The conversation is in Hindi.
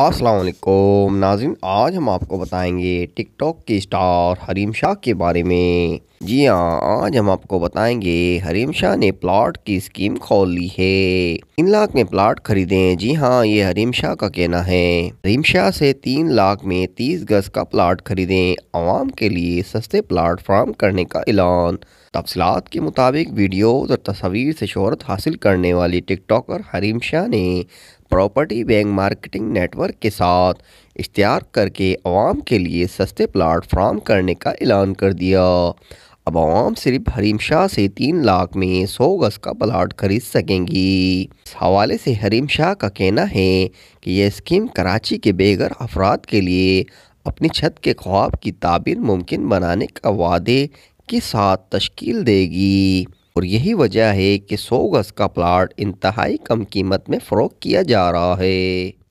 असलकुम नाजिन आज हम आपको बताएंगे टिकटॉक के स्टार हरीम शाह के बारे में जी हाँ आज हम आपको बताएंगे हरीम शाह ने प्लाट की स्कीम खोल ली है तीन लाख में प्लाट खरीदे जी हाँ ये हरीम शाह का कहना है हरीम शाह से तीन लाख में तीस गज का प्लाट खरीदे आवाम के लिए सस्ते प्लाट फ्राम करने का ऐलान तफसलात के मुताबिक वीडियोज़ और तस्वीर से शहरत हासिल करने वाले टिकटॉकर हरीम शाह ने प्रॉपर्टी बैंक मार्केटिंग नेटवर्क के साथ इश्तहार करके आवाम के लिए सस्ते प्लाट फ्राहम करने का ऐलान कर दिया अब आवाम सिर्फ हरीम शाह से तीन लाख में सौ गज का प्लाट खरीद सकेंगी इस हवाले से हरीम शाह का कहना है कि यह स्कीम कराची के बेघर अफराद के लिए अपनी छत के ख्वाब की ताबीर मुमकिन बनाने का वादे के साथ तश्कील देगी और यही वजह है कि सौ गज़ का प्लाट इंतहाई कम कीमत में फ़रोख्त किया जा रहा है